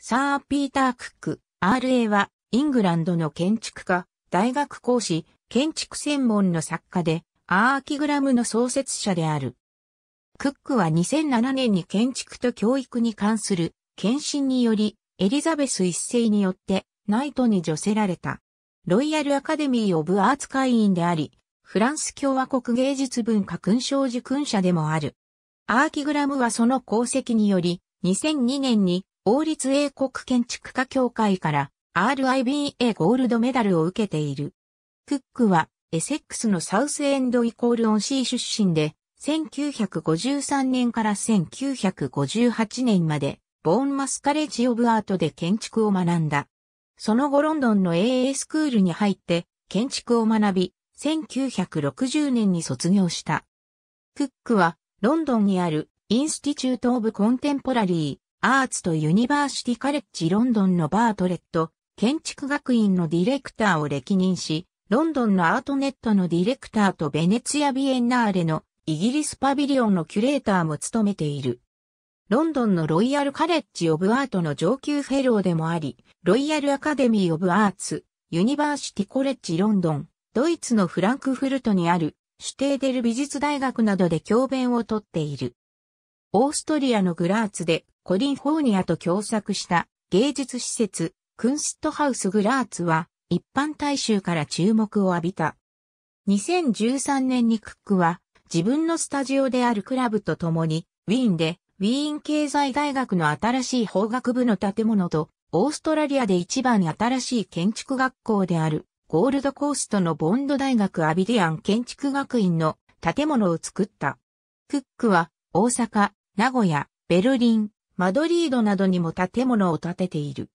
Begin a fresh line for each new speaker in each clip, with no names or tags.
サー・ピーター・クック、RA は、イングランドの建築家、大学講師、建築専門の作家で、アーキグラムの創設者である。クックは2007年に建築と教育に関する、検診により、エリザベス一世によって、ナイトに除せられた。ロイヤル・アカデミー・オブ・アーツ会員であり、フランス共和国芸術文化勲章受勲者でもある。アーキグラムはその功績により、2002年に王立英国建築家協会から RIBA ゴールドメダルを受けている。クックはエセックスのサウスエンドイコールオンシー出身で、1953年から1958年まで、ボーンマスカレッジ・オブ・アートで建築を学んだ。その後ロンドンの AA スクールに入って建築を学び、1960年に卒業した。クックはロンドンにあるインスティチュート・オブ・コンテンポラリー、アーツとユニバーシティカレッジロンドンのバートレット建築学院のディレクターを歴任し、ロンドンのアートネットのディレクターとベネツィア・ビエンナーレのイギリスパビリオンのキュレーターも務めている。ロンドンのロイヤルカレッジ・オブ・アートの上級フェローでもあり、ロイヤル・アカデミー・オブ・アーツ、ユニバーシティ・コレッジ・ロンドン、ドイツのフランクフルトにある、シュテーデル美術大学などで教鞭をとっている。オーストリアのグラーツでコリンフォーニアと共作した芸術施設クンストハウスグラーツは一般大衆から注目を浴びた。2013年にクックは自分のスタジオであるクラブと共にウィーンでウィーン経済大学の新しい法学部の建物とオーストラリアで一番新しい建築学校であるゴールドコーストのボンド大学アビディアン建築学院の建物を作った。クックは大阪、名古屋、ベルリン、マドリードなどにも建物を建てている。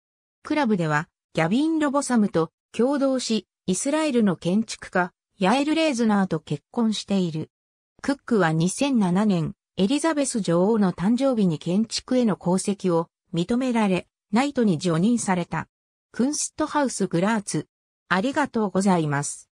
クラブでは、ギャビン・ロボサムと共同し、イスラエルの建築家、ヤエル・レーズナーと結婚している。クックは2007年、エリザベス女王の誕生日に建築への功績を認められ、ナイトに除任された。クンストハウス・グラーツ。ありがとうございます。